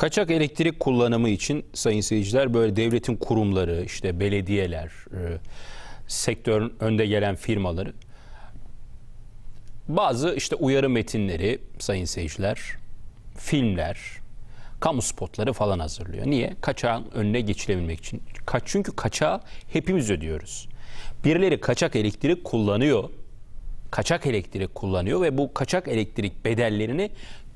Kaçak elektrik kullanımı için sayın seyirciler böyle devletin kurumları, işte belediyeler, e, sektörün önde gelen firmaları bazı işte uyarı metinleri sayın seyirciler, filmler, kamu spotları falan hazırlıyor. Niye? Kaçağın önüne geçilebilmek için. Kaç, çünkü kaçağı hepimiz ödüyoruz. Birileri kaçak elektrik kullanıyor. Kaçak elektrik kullanıyor ve bu kaçak elektrik bedellerini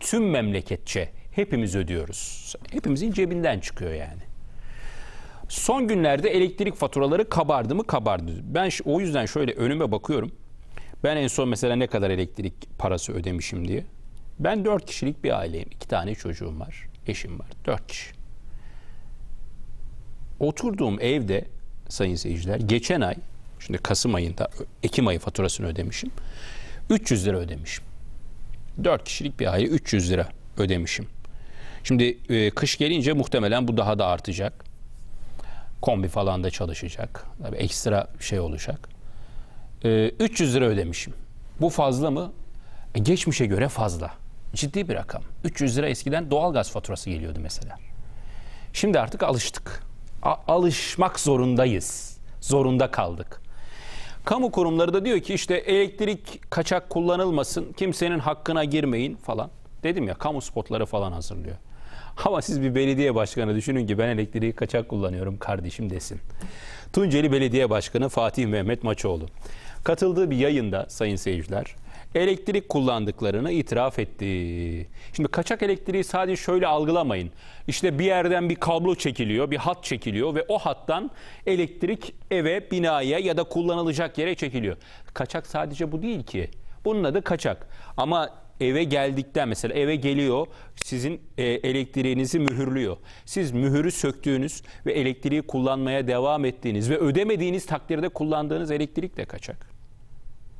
tüm memleketçe hepimiz ödüyoruz. Hepimizin cebinden çıkıyor yani. Son günlerde elektrik faturaları kabardı mı kabardı. Ben o yüzden şöyle önüme bakıyorum. Ben en son mesela ne kadar elektrik parası ödemişim diye. Ben dört kişilik bir aileyim. iki tane çocuğum var. Eşim var. Dört kişi. Oturduğum evde sayın seyirciler geçen ay şimdi Kasım ayında Ekim ayı faturasını ödemişim. 300 lira ödemişim. Dört kişilik bir aile 300 lira ödemişim. Şimdi e, kış gelince muhtemelen bu daha da artacak. Kombi falan da çalışacak. Tabii ekstra şey olacak. E, 300 lira ödemişim. Bu fazla mı? E, geçmişe göre fazla. Ciddi bir rakam. 300 lira eskiden doğalgaz faturası geliyordu mesela. Şimdi artık alıştık. A- alışmak zorundayız. Zorunda kaldık. Kamu kurumları da diyor ki işte elektrik kaçak kullanılmasın, kimsenin hakkına girmeyin falan. Dedim ya kamu spotları falan hazırlıyor. Ama siz bir belediye başkanı düşünün ki ben elektriği kaçak kullanıyorum kardeşim desin. Tunceli Belediye Başkanı Fatih Mehmet Maçoğlu. Katıldığı bir yayında sayın seyirciler elektrik kullandıklarını itiraf etti. Şimdi kaçak elektriği sadece şöyle algılamayın. İşte bir yerden bir kablo çekiliyor, bir hat çekiliyor ve o hattan elektrik eve, binaya ya da kullanılacak yere çekiliyor. Kaçak sadece bu değil ki. Bunun adı kaçak. Ama eve geldikten mesela eve geliyor sizin e, elektriğinizi mühürlüyor. Siz mühürü söktüğünüz ve elektriği kullanmaya devam ettiğiniz ve ödemediğiniz takdirde kullandığınız elektrik de kaçak.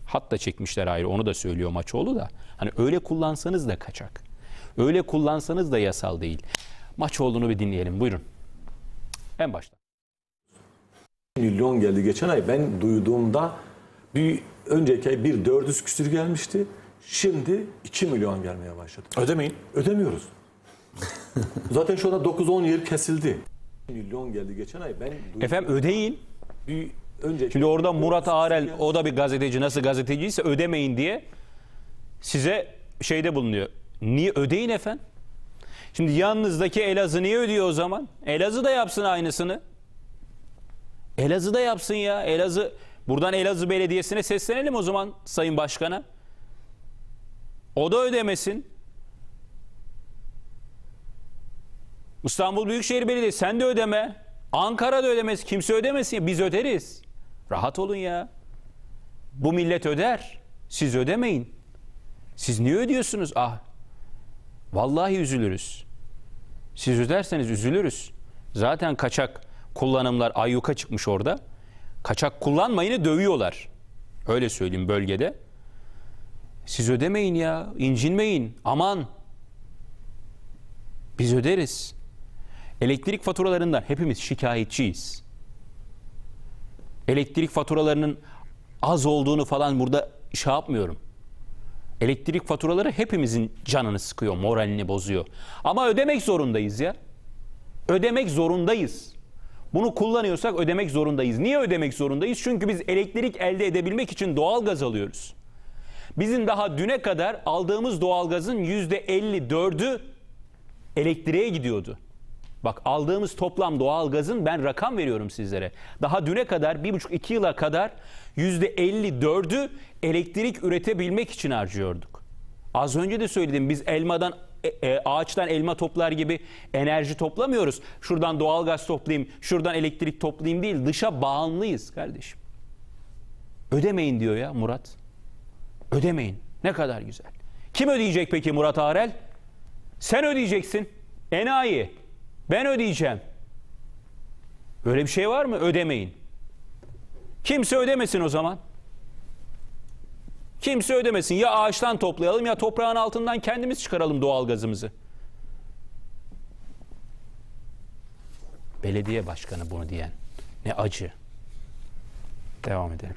Hatta çekmişler ayrı onu da söylüyor Maçoğlu da. Hani öyle kullansanız da kaçak. Öyle kullansanız da yasal değil. Maçoğlu'nu bir dinleyelim buyurun. En başta. Milyon geldi geçen ay ben duyduğumda bir önceki ay bir 400 küsür gelmişti. Şimdi 2 milyon gelmeye başladı. Ödemeyin. Ödemiyoruz. Zaten şu anda 9-10 yer kesildi. Milyon geldi geçen ay. Ben Efendim ödeyin. Bir önce Şimdi orada Murat Arel o da bir gazeteci nasıl gazeteciyse ödemeyin diye size şeyde bulunuyor. Niye ödeyin efendim? Şimdi yalnızdaki Elazığ niye ödüyor o zaman? Elazığ da yapsın aynısını. Elazığ da yapsın ya. Elazığ buradan Elazığ Belediyesi'ne seslenelim o zaman Sayın Başkan'a. O da ödemesin. İstanbul Büyükşehir Belediyesi sen de ödeme. Ankara da ödemez. Kimse ödemesin. Biz öderiz. Rahat olun ya. Bu millet öder. Siz ödemeyin. Siz niye ödüyorsunuz? Ah. Vallahi üzülürüz. Siz öderseniz üzülürüz. Zaten kaçak kullanımlar ayyuka çıkmış orada. Kaçak kullanmayını dövüyorlar. Öyle söyleyeyim bölgede. Siz ödemeyin ya, incinmeyin, aman. Biz öderiz. Elektrik faturalarından hepimiz şikayetçiyiz. Elektrik faturalarının az olduğunu falan burada şey yapmıyorum. Elektrik faturaları hepimizin canını sıkıyor, moralini bozuyor. Ama ödemek zorundayız ya. Ödemek zorundayız. Bunu kullanıyorsak ödemek zorundayız. Niye ödemek zorundayız? Çünkü biz elektrik elde edebilmek için doğal gaz alıyoruz. Bizim daha düne kadar aldığımız doğalgazın %54'ü elektriğe gidiyordu. Bak aldığımız toplam doğalgazın ben rakam veriyorum sizlere. Daha düne kadar 1,5-2 yıla kadar %54'ü elektrik üretebilmek için harcıyorduk. Az önce de söyledim biz elmadan e, e, ağaçtan elma toplar gibi enerji toplamıyoruz. Şuradan doğalgaz toplayayım, şuradan elektrik toplayayım değil. Dışa bağımlıyız kardeşim. Ödemeyin diyor ya Murat. Ödemeyin. Ne kadar güzel. Kim ödeyecek peki Murat Arel? Sen ödeyeceksin. Enayi. Ben ödeyeceğim. Böyle bir şey var mı? Ödemeyin. Kimse ödemesin o zaman. Kimse ödemesin. Ya ağaçtan toplayalım ya toprağın altından kendimiz çıkaralım doğalgazımızı. Belediye başkanı bunu diyen. Ne acı. Devam edelim.